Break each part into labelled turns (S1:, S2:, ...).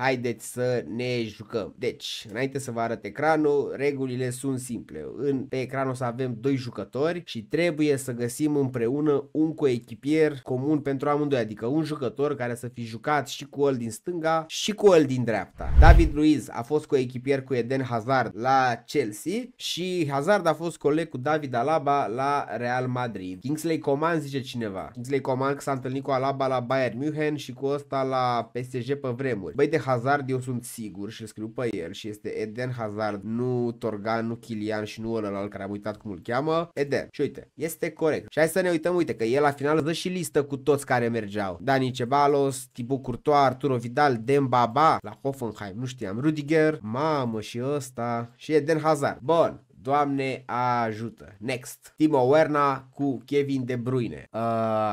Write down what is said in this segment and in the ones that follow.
S1: Haideți să ne jucăm. Deci, înainte să vă arăt ecranul, regulile sunt simple. În, pe ecran o să avem doi jucători și trebuie să găsim împreună un coechipier comun pentru amândoi, adică un jucător care să fi jucat și cu el din stânga și cu el din dreapta. David Luiz a fost coechipier cu Eden Hazard la Chelsea și Hazard a fost coleg cu David Alaba la Real Madrid. Kingsley Coman zice cineva. Kingsley Coman s-a întâlnit cu Alaba la Bayern München și cu ăsta la PSG pe vremuri. Băi, de Hazard eu sunt sigur și îl scriu pe el și este Eden Hazard, nu Torgan, nu Kilian și nu ăla care am uitat cum îl cheamă, Eden. Și uite, este corect. Și hai să ne uităm, uite că el la final dă și listă cu toți care mergeau. Dani Cebalos, Tibu Curtoa, Arturo Vidal, Dembaba la Hoffenheim, nu știam, Rudiger, mamă și ăsta și Eden Hazard. Bun, Doamne ajută. Next. Timo Werner cu Kevin De Bruyne. Uh,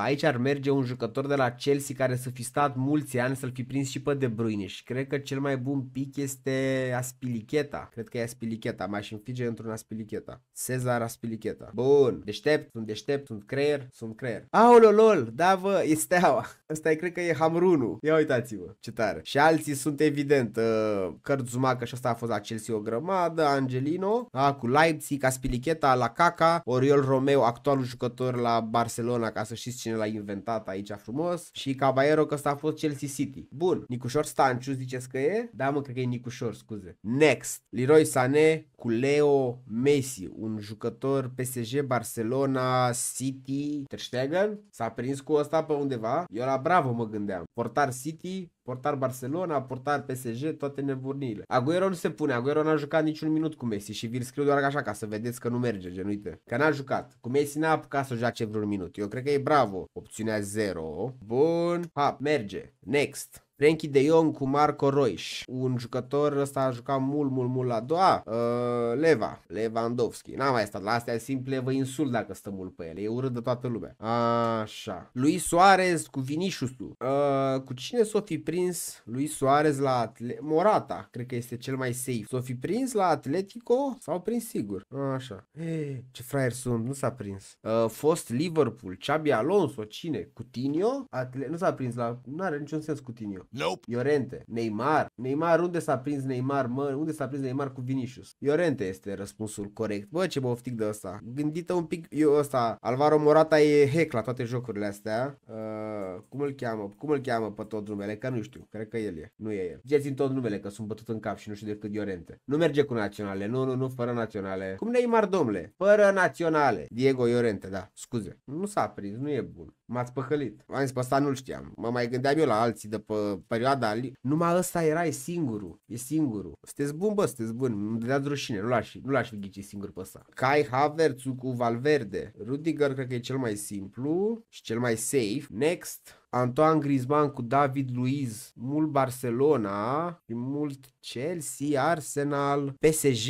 S1: aici ar merge un jucător de la Chelsea care să fi stat mulți ani să-l fi prins și pe De Bruyne și cred că cel mai bun pic este Aspilicheta. Cred că e Aspilicheta. M-aș înfige într-un Aspilicheta. Cezar Aspilicheta. Bun. Deștept, sunt deștept, sunt creier, sunt creier. Aolo, lol, da vă, e steaua. Asta e, cred că e Hamrunu. Ia uitați-vă, ce tare. Și alții sunt evident. Uh, Cărțumacă și asta a fost la Chelsea o grămadă. Angelino. A, cu Leipzig, Aspilicheta la Caca, Oriol Romeo, actualul jucător la Barcelona, ca să știți cine l-a inventat aici frumos, și Caballero că ăsta a fost Chelsea City. Bun, Nicușor Stanciu ziceți că e? Da, mă, cred că e Nicușor, scuze. Next, Leroy Sané cu Leo Messi, un jucător PSG, Barcelona, City, Ter Stegen, s-a prins cu ăsta pe undeva. Eu la bravo mă gândeam. Portar City, portar Barcelona, portar PSG, toate nebuniile. Aguero nu se pune, Aguero n-a jucat niciun minut cu Messi și vi-l scriu doar așa ca să vedeți că nu merge, gen uite, că n-a jucat. Cu Messi n-a apucat să joace vreun minut, eu cred că e bravo, opțiunea 0, bun, hap, merge, next. Frankie de Jong cu Marco Roiș, un jucător ăsta a jucat mult, mult, mult la doua, uh, Leva, Lewandowski, n a mai stat la astea simple, vă insult dacă stă mult pe ele, e urât de toată lumea. Așa, Luis Suarez cu Vinicius. uh, cu cine s-o fi prins Luis Suarez la Atle Morata, cred că este cel mai safe, s-o fi prins la Atletico, s-au prins sigur, așa, Ei, eh, ce fraier sunt, nu s-a prins. Uh, fost Liverpool, Xabi Alonso, cine? Coutinho? Atle nu s-a prins la, nu are niciun sens Coutinho. Nope. Iorente, Neymar. Neymar, unde s-a prins Neymar, mă? Unde s-a prins Neymar cu Vinicius? Iorente este răspunsul corect. Bă, ce boftic de ăsta. Gândită un pic, eu ăsta, Alvaro Morata e hack la toate jocurile astea. Uh, cum îl cheamă? Cum îl cheamă pe tot numele? Că nu știu, cred că el e. Nu e el. Geți în tot numele, că sunt bătut în cap și nu știu decât Iorente. Nu merge cu naționale, nu, nu, nu, fără naționale. Cum Neymar, domnule? Fără naționale. Diego Iorente, da, scuze. Nu s-a prins, nu e bun. M-ați păcălit. Am zis, pe asta nu-l știam. Mă mai gândeam eu la alții de pe perioada Ali. Numai ăsta era, e singurul. E singurul. Sunteți bun, bă, sunteți bun. Îmi dădea rușine. Nu l-aș, nu l-aș fi ghici singur pe ăsta. Kai Havertz cu Valverde. Rudiger cred că e cel mai simplu și cel mai safe. Next. Antoine Griezmann cu David Luiz, mult Barcelona mult Chelsea, Arsenal, PSG,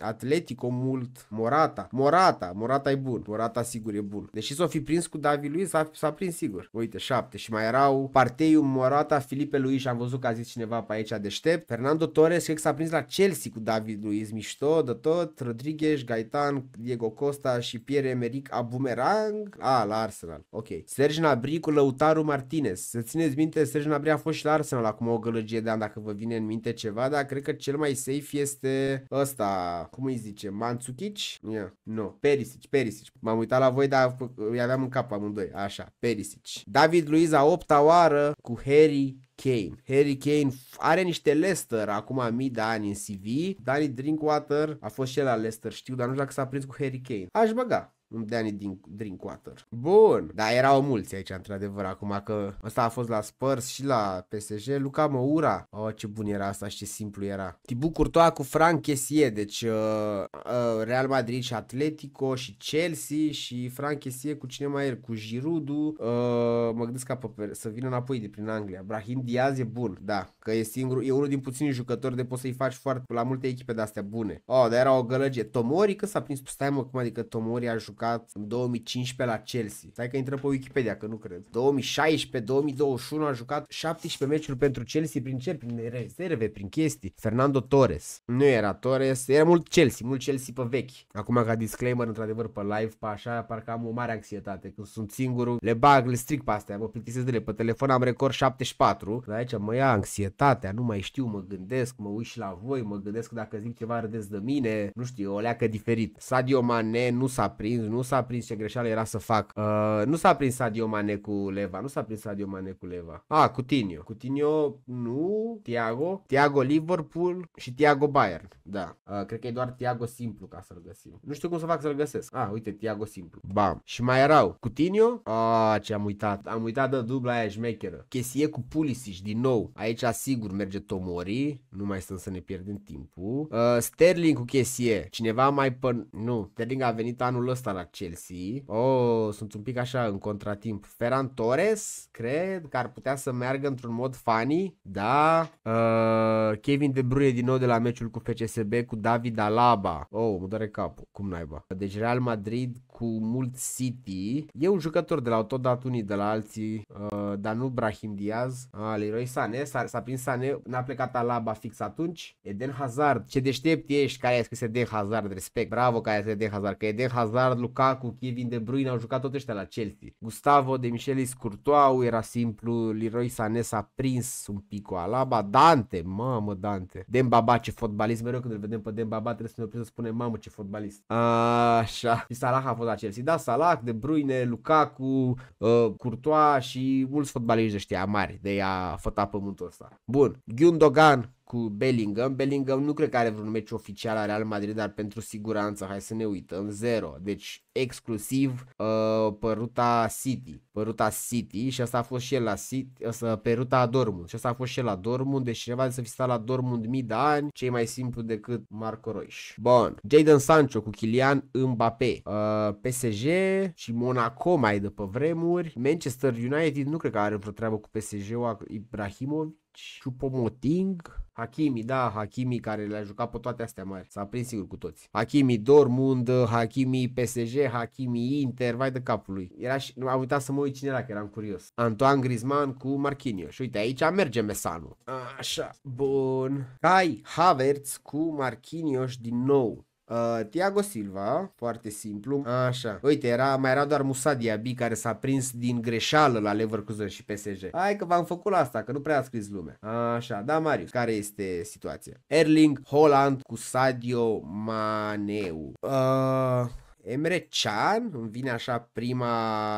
S1: Atletico mult, Morata, Morata, Morata e bun, Morata sigur e bun. Deși s-o fi prins cu David lui, s-a, s-a prins sigur. Uite, șapte și mai erau Parteiu, Morata, Filipe Luiz am văzut că a zis cineva pe aici deștept. Fernando Torres, cred că s-a prins la Chelsea cu David Luiz, mișto de tot, Rodriguez, Gaetan, Diego Costa și Pierre-Emerick Abumerang, a, la Arsenal, ok. Sergi Nabri cu Lautaro Martinez. Să țineți minte, Sergi Nabri a fost și la Arsenal acum o gălăgie de ani, dacă vă vine în minte ceva, dar cred că cel mai safe este ăsta, cum îi zice, Manțuchici? Yeah. Nu, no. Perisic, Perisic. M-am uitat la voi, dar îi aveam în cap amândoi, așa, Perisic. David Luiz a opta oară cu Harry Kane. Harry Kane are niște Leicester acum mii de ani în CV. Danny Drinkwater a fost și el la Leicester, știu, dar nu știu dacă s-a prins cu Harry Kane. Aș băga un Danny din drink water. Bun, dar erau mulți aici într-adevăr acum că ăsta a fost la Spurs și la PSG, Luca Moura. Oh, ce bun era asta și ce simplu era. Tibu Courtois cu Frank Kessie, deci uh, uh, Real Madrid și Atletico și Chelsea și Frank Kessie cu cine mai e, cu Giroud, Uh, mă gândesc ca pe, să vină înapoi de prin Anglia. Brahim Diaz e bun, da, că e singurul, e unul din puținii jucători de poți să-i faci foarte la multe echipe de astea bune. Oh, dar era o gălăgie. Tomori că s-a prins, stai mă, cum adică Tomori a jucat jucat în 2015 la Chelsea. Stai că intrăm pe Wikipedia, că nu cred. 2016-2021 a jucat 17 meciuri pentru Chelsea prin cer, prin rezerve, prin chestii. Fernando Torres. Nu era Torres, era mult Chelsea, mult Chelsea pe vechi. Acum ca disclaimer, într-adevăr, pe live, pe așa, parcă am o mare anxietate. Când sunt singurul, le bag, le stric pe astea, mă plictisesc de le. Pe telefon am record 74, dar aici mă ia anxietatea, nu mai știu, mă gândesc, mă uit și la voi, mă gândesc dacă zic ceva râdeți de mine, nu știu, o leacă diferit. Sadio Mane nu s-a prins, nu s-a prins ce greșeală era să fac. Uh, nu s-a prins Sadio Mane cu Leva, nu s-a prins Sadio Mane cu Leva. Ah, Coutinho. Coutinho, nu, Thiago, Thiago Liverpool și Thiago Bayern. Da, uh, cred că e doar Thiago simplu ca să-l găsim. Nu știu cum să fac să-l găsesc. Ah, uite, Thiago simplu. Bam. Și mai erau Coutinho. Ah, ce am uitat. Am uitat de dubla aia șmecheră. Chesie cu Pulisic din nou. Aici asigur merge Tomori. Nu mai stăm să ne pierdem timpul. Uh, Sterling cu Chesie. Cineva mai pe. Nu, Sterling a venit anul ăsta la la Chelsea. Oh, sunt un pic așa în contratimp. Ferran Torres, cred că ar putea să meargă într-un mod funny. Da. Uh, Kevin De Bruyne din nou de la meciul cu FCSB cu David Alaba. Oh, mă doare capul. Cum naiba. Deci Real Madrid cu mult City. E un jucător de la au tot dat unii de la alții, uh, dar nu Brahim Diaz. uh, Leroy Sané, s-a, s-a prins Sané, n-a plecat Alaba fix atunci. Eden Hazard, ce deștept ești care ai scris Eden Hazard, respect. Bravo care ai scris Eden Hazard, că Eden Hazard Lukaku, Kevin De Bruyne, au jucat tot ăștia la Chelsea. Gustavo De Michelis Courtois era simplu, Leroy Sané s-a prins un pic cu Alaba, Dante, mamă Dante. Dembaba ce fotbalist, mereu când îl vedem pe Dembaba trebuie să ne oprim să spunem mamă ce fotbalist. A, așa. Și Salah a fost la Chelsea. Da, Salah, De Bruyne, Lukaku, uh, Courtois și mulți fotbaliști de ăștia mari de a făta pământul ăsta. Bun, Gundogan cu Bellingham. Bellingham nu cred că are vreun meci oficial la Real Madrid, dar pentru siguranță, hai să ne uităm, 0. Deci exclusiv uh, pe ruta City. Pe ruta City și asta a fost și el la City, asta, pe ruta Dortmund. Și asta a fost și el la Dortmund, deci cineva să fi stat la Dortmund mii de ani, cei mai simplu decât Marco Roiș. Bun. Jadon Sancho cu Kylian Mbappé. Uh, PSG și Monaco mai de pe vremuri. Manchester United nu cred că are vreo treabă cu PSG-ul Ibrahimovic. Chupomoting, Hakimi, da, Hakimi care le-a jucat pe toate astea mari. S-a prins sigur cu toți. Hakimi Dortmund, Hakimi PSG, Hakimi Inter, vai de capul lui. Era și, am uitat să mă uit cine era, că eram curios. Antoine Griezmann cu Marquinhos. Și uite, aici merge Mesanu. Așa, bun. Kai Havertz cu Marquinhos din nou. Uh, Tiago Silva, foarte simplu. Așa. Uite, era, mai era doar Musa Diaby care s-a prins din greșeală la Leverkusen și PSG. Hai că v-am făcut la asta, că nu prea a scris lumea. Așa, da, Marius, care este situația? Erling Holland cu Sadio Maneu. Uh, Emre Can? Îmi vine așa prima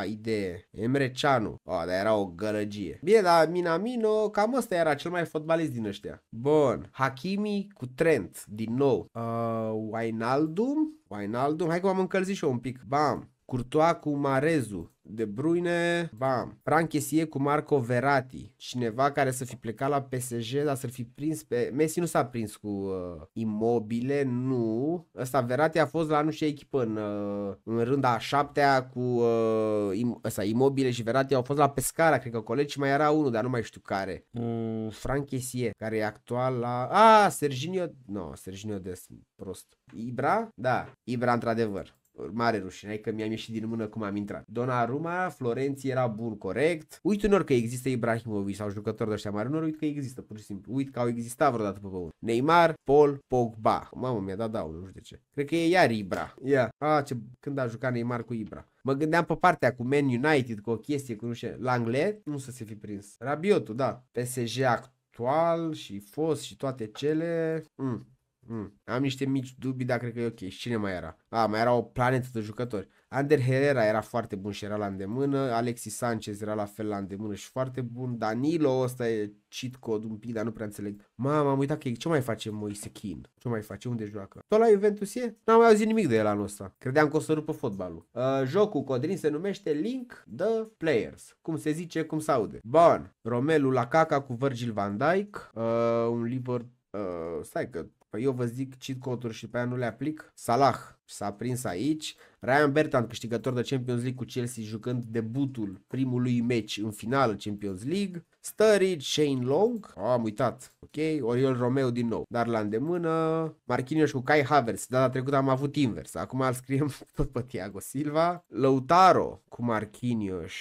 S1: idee. Emre Canu. Oh, dar era o gălăgie. Bine, dar Minamino, cam ăsta era cel mai fotbalist din ăștia. Bun. Hakimi cu Trent, din nou. Uh, Wijnaldum, Wijnaldum? Hai că m-am încălzit și eu un pic. Bam. Curtoa cu Marezu. De Bruyne, bam. Franchesie cu Marco Verati, Cineva care să fi plecat la PSG, dar să-l fi prins pe... Messi nu s-a prins cu uh, imobile, nu. Ăsta Verati a fost la nu știu echipă în, uh, în rând a șaptea cu uh, im, ăsta, imobile și Verati au fost la Pescara, cred că colegi și mai era unul, dar nu mai știu care. Uh, mm. Franchesie, care e actual la... Ah, Serginio... Nu, no, Serginio des prost. Ibra? Da, Ibra într-adevăr mare rușine că adică mi-am ieșit din mână cum am intrat. Donnarumma, Florenții era bun, corect. Uit unor că există Ibrahimovic sau jucători de ăștia mari, unor uit că există, pur și simplu. Uit că au existat vreodată pe unul. Neymar, Paul, Pogba. Mamă, mi-a dat daunul, nu știu de ce. Cred că e iar Ibra. Ia. Yeah. Ah, ce, când a jucat Neymar cu Ibra. Mă gândeam pe partea cu Man United, cu o chestie cu nu știu, Langlais, nu să se fi prins. Rabiotul, da. PSG actual și fost și toate cele. Mm Mm. Am niște mici dubii, dar cred că e ok. Și cine mai era? A, mai era o planetă de jucători. Ander Herrera era foarte bun și era la îndemână. Alexis Sanchez era la fel la îndemână și foarte bun. Danilo, ăsta e cheat code un pic, dar nu prea înțeleg. Mamă, am uitat că ce mai face Moise Kin? Ce mai face? Unde joacă? Tot la Juventus e? N-am mai auzit nimic de el anul ăsta. Credeam că o să rupă fotbalul. Uh, jocul Codrin se numește Link the Players. Cum se zice, cum se aude. Bun. Romelu Lacaca cu Virgil van Dijk. Uh, un Liverpool Uh, stai că Păi eu vă zic cheat code-uri și pe aia nu le aplic. Salah s-a prins aici. Ryan Bertrand, câștigător de Champions League cu Chelsea, jucând debutul primului meci în final Champions League. Sturridge, Shane Long, oh, am uitat, ok, Oriol Romeo din nou, dar la îndemână, Marquinhos cu Kai Havertz, data trecută am avut invers, acum îl scriem tot pe Thiago Silva, Lautaro cu Marquinhos,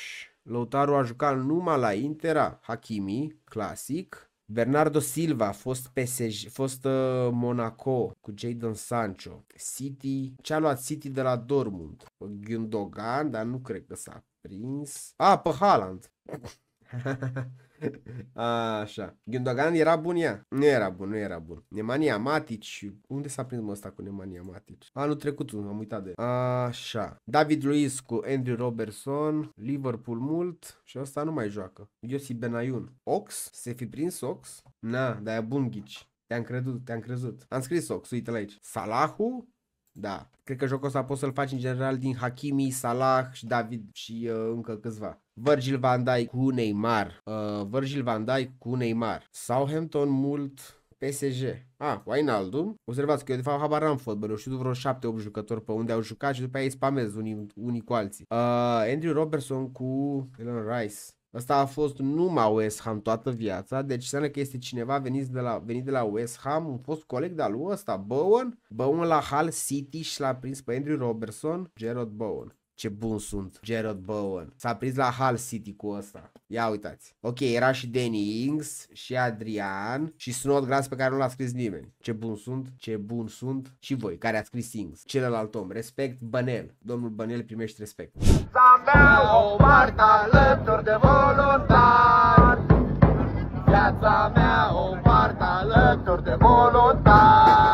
S1: Lautaro a jucat numai la Intera, Hakimi, clasic, Bernardo Silva, fost, PSG, fost uh, Monaco cu Jadon Sancho. City, ce-a luat City de la Dortmund? Gundogan, dar nu cred că s-a prins. A, ah, pe Haaland. Așa. Gündogan era bun ea. Nu era bun, nu era bun. Nemania Matici. Unde s-a prins mă cu Nemania Matici? Anul trecut, am uitat de. Așa. David Luiz cu Andrew Robertson. Liverpool mult. Și ăsta nu mai joacă. Iosip Benayun. Ox? Se fi prins Ox? Na, dar e bun ghici. Te-am crezut, te-am crezut. Am scris Ox, uite-l aici. Salahu? Da. Cred că jocul ăsta poți să-l faci în general din Hakimi, Salah și David și uh, încă câțiva. Virgil van Dijk cu Neymar. Uh, Virgil van Dijk cu Neymar. Southampton mult PSG. Ah, Wijnaldum. Observați că eu de fapt habar am fotbalul. Știu vreo 7-8 jucători pe unde au jucat și după aia îi spamez unii, unii cu alții. Uh, Andrew Robertson cu Elon Rice. Asta a fost numai West Ham toată viața, deci înseamnă că este cineva venit de la, venit de la West Ham, un fost coleg de-al lui ăsta, Bowen. Bowen la Hull City și l-a prins pe Andrew Robertson, Gerard Bowen. Ce bun sunt. Jared Bowen. S-a prins la Hull City cu ăsta. Ia uitați. Ok, era și Danny Ings și Adrian și Snodgrass pe care nu l-a scris nimeni. Ce bun sunt, ce bun sunt și voi care ați scris Ings. Celălalt om. Respect Bănel. Domnul Bănel primește respect. Să o parte alături de voluntar. Viața mea o parte alături de voluntar.